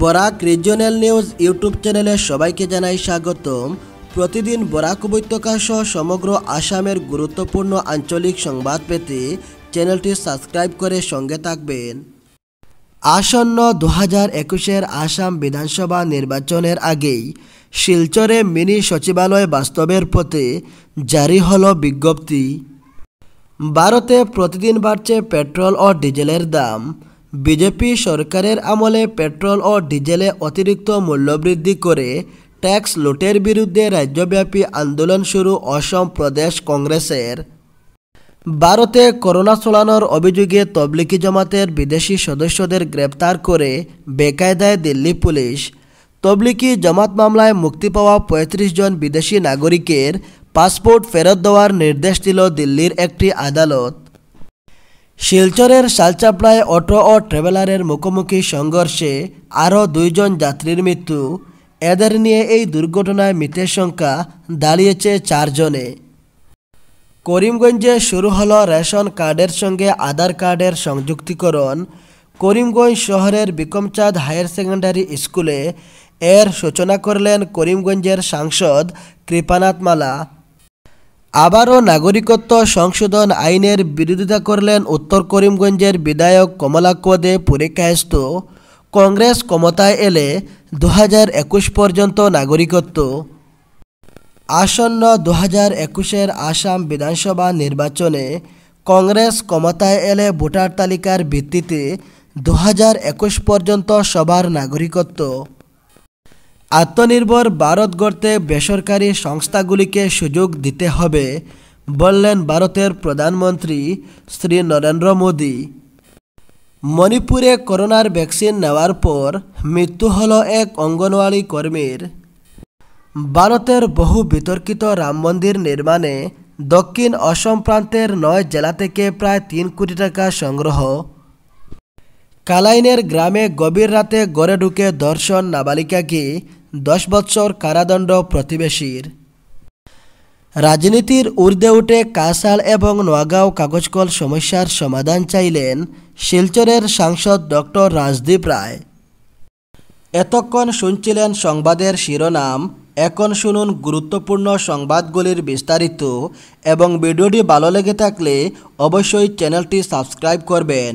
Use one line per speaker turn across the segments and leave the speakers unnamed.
Barak regional news YouTube চ্যানেলে সবাইকে জানাই স্বাগতম প্রতিদিন বরাক উপত্যকা সহ সমগ্র আসামের গুরুত্বপূর্ণ আঞ্চলিক সংবাদ পেতে চ্যানেলটি সাবস্ক্রাইব করে সঙ্গে থাকবেন আসন্ন দু হাজার একুশের আসাম বিধানসভা নির্বাচনের আগেই শিলচরে মিনি সচিবালয় বাস্তবের পথে জারি হল বিজ্ঞপ্তি ভারতে প্রতিদিন বাড়ছে পেট্রোল ও ডিজেলের দাম বিজেপি সরকারের আমলে পেট্রোল ও ডিজেলে অতিরিক্ত মূল্যবৃদ্ধি করে ট্যাক্স লুটের বিরুদ্ধে রাজ্যব্যাপী আন্দোলন শুরু অসম প্রদেশ কংগ্রেসের ভারতে করোনা চলানোর অভিযোগে তবলিকি জমাতের বিদেশি সদস্যদের গ্রেপ্তার করে বেকায়দায় দিল্লি পুলিশ তবলিকি জমাত মামলায় মুক্তি পাওয়া পঁয়ত্রিশ জন বিদেশি নাগরিকের পাসপোর্ট ফেরত দেওয়ার নির্দেশ দিল দিল্লির একটি আদালত শিলচরের সালচাপড়ায় অটো ও ট্রেভেলারের মুখোমুখি সংঘর্ষে আরও দুইজন যাত্রীর মৃত্যু এদের নিয়ে এই দুর্ঘটনায় মৃতের সংখ্যা দাঁড়িয়েছে চারজনে করিমগঞ্জে শুরু হলো রেশন কার্ডের সঙ্গে আধার কার্ডের সংযুক্তিকরণ করিমগঞ্জ শহরের বিকমচাঁদ হায়ার সেকেন্ডারি স্কুলে এর সূচনা করলেন করিমগঞ্জের সাংসদ কৃপানাথ মালা আবারও নাগরিকত্ব সংশোধন আইনের বিরোধিতা করলেন উত্তর করিমগঞ্জের বিধায়ক কমলাকোদে পরীক্ষায়স্ত কংগ্রেস ক্ষমতায় এলে দু পর্যন্ত নাগরিকত্ব আসন্ন দু হাজার একুশের আসাম বিধানসভা নির্বাচনে কংগ্রেস ক্ষমতায় এলে ভোটার তালিকার ভিত্তিতে দু পর্যন্ত সবার নাগরিকত্ব আত্মনির্ভর ভারত গড়তে বেসরকারি সংস্থাগুলিকে সুযোগ দিতে হবে বললেন ভারতের প্রধানমন্ত্রী শ্রী নরেন্দ্র মোদী মণিপুরে করোনার ভ্যাকসিন নেওয়ার পর মৃত্যু হল এক অঙ্গনওয়াড়ি কর্মীর ভারতের বহু বিতর্কিত রাম মন্দির নির্মাণে দক্ষিণ অসম প্রান্তের নয় জেলা থেকে প্রায় তিন কোটি টাকা সংগ্রহ কালাইনের গ্রামে গভীর রাতে গড়ে ঢুকে দর্শন নাবালিকাকে দশ বৎসর কারাদণ্ড প্রতিবেশীর রাজনীতির ঊর্ধ্বে উঠে কাসাল এবং নোয়াগাঁও কাগজকল সমস্যার সমাধান চাইলেন শিলচরের সাংসদ ডক্টর রাজদীপ রায় এতক্ষণ শুনছিলেন সংবাদের শিরোনাম এখন শুনুন গুরুত্বপূর্ণ সংবাদগুলির বিস্তারিত এবং ভিডিওটি ভালো লেগে থাকলে অবশ্যই চ্যানেলটি সাবস্ক্রাইব করবেন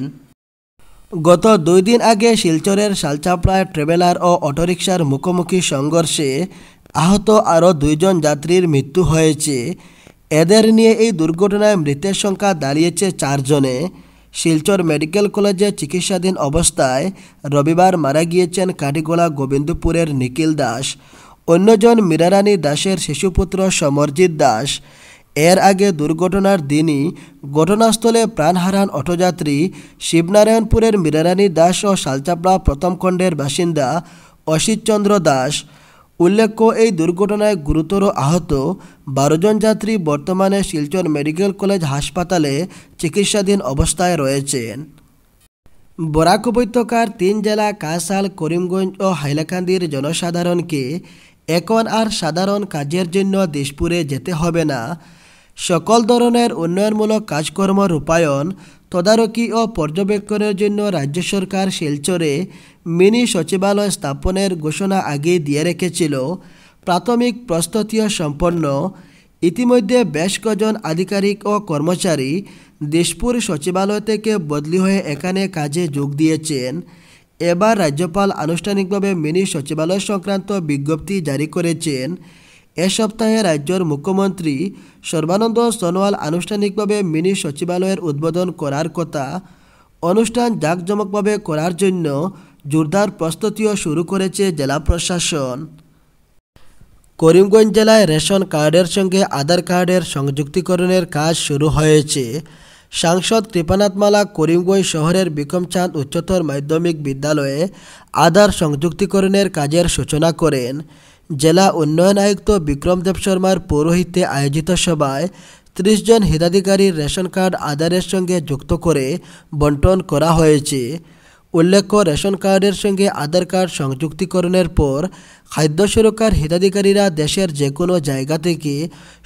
গত দুই দিন আগে শিলচরের শালচাপড়ায় ট্রেভেলার ও অটোরিকশার মুখোমুখি সংঘর্ষে আহত আরও দুইজন যাত্রীর মৃত্যু হয়েছে এদের নিয়ে এই দুর্ঘটনায় মৃতের সংখ্যা দাঁড়িয়েছে চারজনে শিলচর মেডিকেল কলেজে চিকিৎসাধীন অবস্থায় রবিবার মারা গিয়েছেন কাটিগোলা গোবিন্দপুরের নিখিল দাস অন্যজন মীরারানী দাসের শিশুপুত্র সমরজিৎ দাস এর আগে দুর্ঘটনার দিনই ঘটনাস্থলে প্রাণ হারান অটোযাত্রী শিবনারায়ণপুরের মীরারানী দাস ও শালচাপড়া প্রথম খণ্ডের বাসিন্দা অসিতচন্দ্র দাস উল্লেখ্য এই দুর্ঘটনায় গুরুতর আহত বারোজন যাত্রী বর্তমানে শিলচর মেডিকেল কলেজ হাসপাতালে চিকিৎসাধীন অবস্থায় রয়েছেন বরাক উপত্যকার তিন জেলা কাসাল করিমগঞ্জ ও হাইলাকান্দির জনসাধারণকে এখন আর সাধারণ কাজের জন্য দেশপুরে যেতে হবে না সকল ধরনের উন্নয়নমূলক কাজকর্ম রূপায়ণ তদারকি ও পর্যবেক্ষণের জন্য রাজ্য সরকার শিলচরে মিনি সচিবালয় স্থাপনের ঘোষণা আগে দিয়ে রেখেছিল প্রাথমিক প্রস্তুতিও সম্পন্ন ইতিমধ্যে বেশ কজন আধিকারিক ও কর্মচারী দেশপুর সচিবালয় থেকে বদলি হয়ে এখানে কাজে যোগ দিয়েছেন এবার রাজ্যপাল আনুষ্ঠানিকভাবে মিনি সচিবালয় সংক্রান্ত বিজ্ঞপ্তি জারি করেছেন এ সপ্তাহে রাজ্যের মুখ্যমন্ত্রী সর্বানন্দ সোনোয়াল আনুষ্ঠানিকভাবে মিনি সচিবালয়ের উদ্বোধন করার কথা অনুষ্ঠান জাঁকজমকভাবে করার জন্য জোরদার প্রস্তুতিও শুরু করেছে জেলা প্রশাসন করিমগঞ্জ জেলায় রেশন কার্ডের সঙ্গে আধার কার্ডের সংযুক্তিকরণের কাজ শুরু হয়েছে সাংসদ কৃপানাথ মালা করিমগঞ্জ শহরের বিকমচাঁদ উচ্চতর মাধ্যমিক বিদ্যালয়ে আধার সংযুক্তিকরণের কাজের সূচনা করেন জেলা উন্নয়ন আয়ুক্ত বিক্রম দেব শর্মার পৌরোহিত্যে আয়োজিত সভায় ত্রিশ জন হিতাধিকারীর রেশন কার্ড আধারের সঙ্গে যুক্ত করে বন্টন করা হয়েছে উল্লেখ্য রেশন কার্ডের সঙ্গে আধার কার্ড সংযুক্তিকরণের পর খাদ্য সুরক্ষার হিতাধিকারীরা দেশের যে কোনো জায়গা থেকে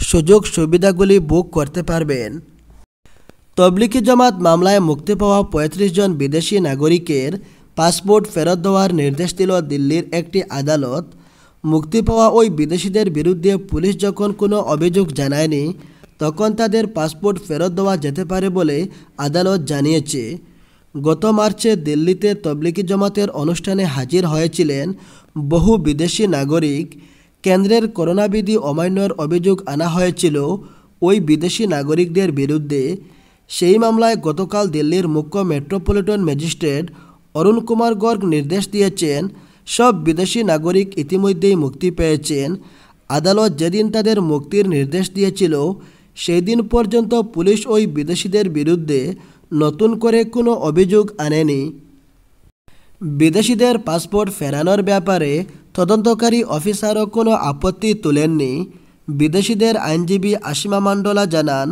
সুযোগ সুবিধাগুলি বুক করতে পারবেন তবলিকি জমাত মামলায় মুক্তি পাওয়া পঁয়ত্রিশ জন বিদেশি নাগরিকের পাসপোর্ট ফেরত দেওয়ার নির্দেশ দিল দিল্লির একটি আদালত মুক্তি পাওয়া ওই বিদেশিদের বিরুদ্ধে পুলিশ যখন কোনো অভিযোগ জানায়নি তখন তাদের পাসপোর্ট ফেরত দেওয়া যেতে পারে বলে আদালত জানিয়েছে গত মার্চে দিল্লিতে তবলিকি জমাতের অনুষ্ঠানে হাজির হয়েছিলেন বহু বিদেশি নাগরিক কেন্দ্রের করোনাবিধি অমান্যর অভিযোগ আনা হয়েছিল ওই বিদেশি নাগরিকদের বিরুদ্ধে সেই মামলায় গতকাল দিল্লির মুখ্য মেট্রোপলিটন ম্যাজিস্ট্রেট অরুণ কুমার গর্গ নির্দেশ দিয়েছেন সব বিদেশি নাগরিক ইতিমধ্যেই মুক্তি পেয়েছেন আদালত যেদিন তাদের মুক্তির নির্দেশ দিয়েছিল সেই দিন পর্যন্ত পুলিশ ওই বিদেশিদের বিরুদ্ধে নতুন করে কোনো অভিযোগ আনেনি বিদেশিদের পাসপোর্ট ফেরানোর ব্যাপারে তদন্তকারী অফিসারও কোনো আপত্তি তোলেননি বিদেশিদের আইনজীবী আসিমা মান্ডলা জানান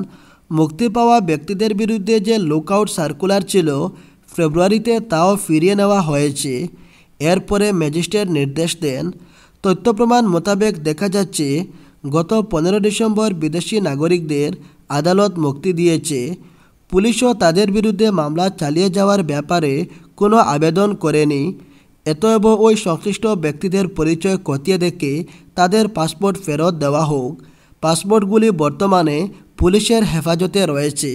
মুক্তি পাওয়া ব্যক্তিদের বিরুদ্ধে যে লুকআউট সার্কুলার ছিল ফেব্রুয়ারিতে তাও ফিরিয়ে নেওয়া হয়েছে এরপরে ম্যাজিস্ট্রেট নির্দেশ দেন তথ্য প্রমাণ মোতাবেক দেখা যাচ্ছে গত পনেরো ডিসেম্বর বিদেশি নাগরিকদের আদালত মুক্তি দিয়েছে পুলিশও তাদের বিরুদ্ধে মামলা চালিয়ে যাওয়ার ব্যাপারে কোনো আবেদন করেনি এতএব ওই সংশ্লিষ্ট ব্যক্তিদের পরিচয় খতিয়ে দেখে তাদের পাসপোর্ট ফেরত দেওয়া হোক পাসপোর্টগুলি বর্তমানে পুলিশের হেফাজতে রয়েছে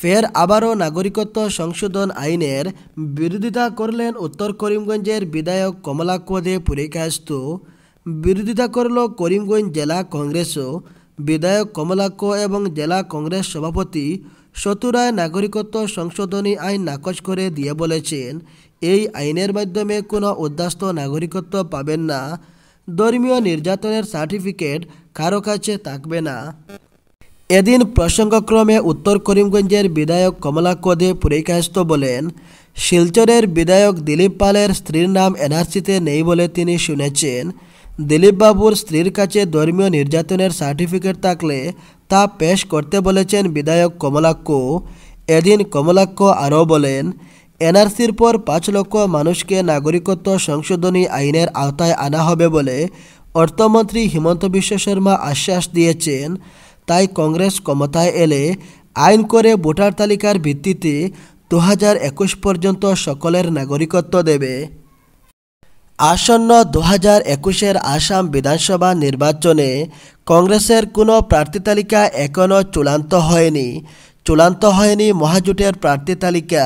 ফের আবারও নাগরিকত্ব সংশোধন আইনের বিরোধিতা করলেন উত্তর করিমগঞ্জের বিধায়ক কমলা কোদে বিরোধিতা করল করিমগঞ্জ জেলা কংগ্রেসও বিধায়ক কমলা কো এবং জেলা কংগ্রেস সভাপতি শতুরায় নাগরিকত্ব সংশোধনী আইন নাকচ করে দিয়ে বলেছেন এই আইনের মাধ্যমে কোনো উদ্দাস্ত নাগরিকত্ব পাবেন না ধর্মীয় নির্যাতনের সার্টিফিকেট কারো কাছে থাকবে না এদিন প্রসঙ্গক্রমে উত্তর করিমগঞ্জের বিধায়ক কমলা কদে পুরীকায়স্ত বলেন শিলচরের বিধায়ক দিলীপ পালের স্ত্রীর নাম এনআরসিতে নেই বলে তিনি শুনেছেন দিলীপবাবুর স্ত্রীর কাছে ধর্মীয় নির্যাতনের সার্টিফিকেট থাকলে তা পেশ করতে বলেছেন বিধায়ক কমলাক্ষ এদিন কমলাক্ষ আরও বলেন এনআরসির পর পাঁচ লক্ষ মানুষকে নাগরিকত্ব সংশোধনী আইনের আওতায় আনা হবে বলে অর্থমন্ত্রী হিমন্ত বিশ্ব শর্মা আশ্বাস দিয়েছেন তাই কংগ্রেস ক্ষমতায় এলে আইন করে ভোটার তালিকার ভিত্তিতে দু পর্যন্ত সকলের নাগরিকত্ব দেবে আসন্ন দু হাজার একুশের আসাম বিধানসভা নির্বাচনে কংগ্রেসের কোনো প্রার্থী তালিকা এখনও চূড়ান্ত হয়নি চূড়ান্ত হয়নি মহাজোটের প্রার্থী তালিকা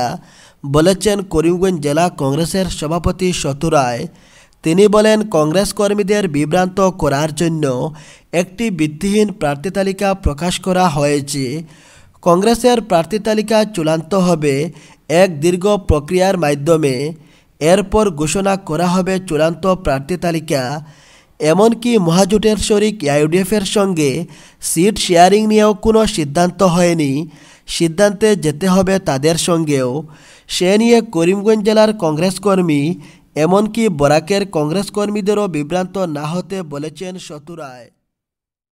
বলেছেন করিমগঞ্জ জেলা কংগ্রেসের সভাপতি শতুরায় তিনি বলেন কংগ্রেস কর্মীদের বিভ্রান্ত করার জন্য একটি ভিত্তিহীন প্রার্থী তালিকা প্রকাশ করা হয়েছে কংগ্রেসের প্রার্থী তালিকা চূড়ান্ত হবে এক দীর্ঘ প্রক্রিয়ার মাধ্যমে এরপর ঘোষণা করা হবে চূড়ান্ত প্রার্থী তালিকা এমনকি মহাজোটের শরিক ইউডিএফের সঙ্গে সিট শেয়ারিং নিয়েও কোনো সিদ্ধান্ত হয়নি সিদ্ধান্তে যেতে হবে তাদের সঙ্গেও সে নিয়ে করিমগঞ্জ জেলার কংগ্রেস কর্মী এমনকি বরাকের কংগ্রেস কর্মীদেরও বিভ্রান্ত না হতে বলেছেন শতুরায়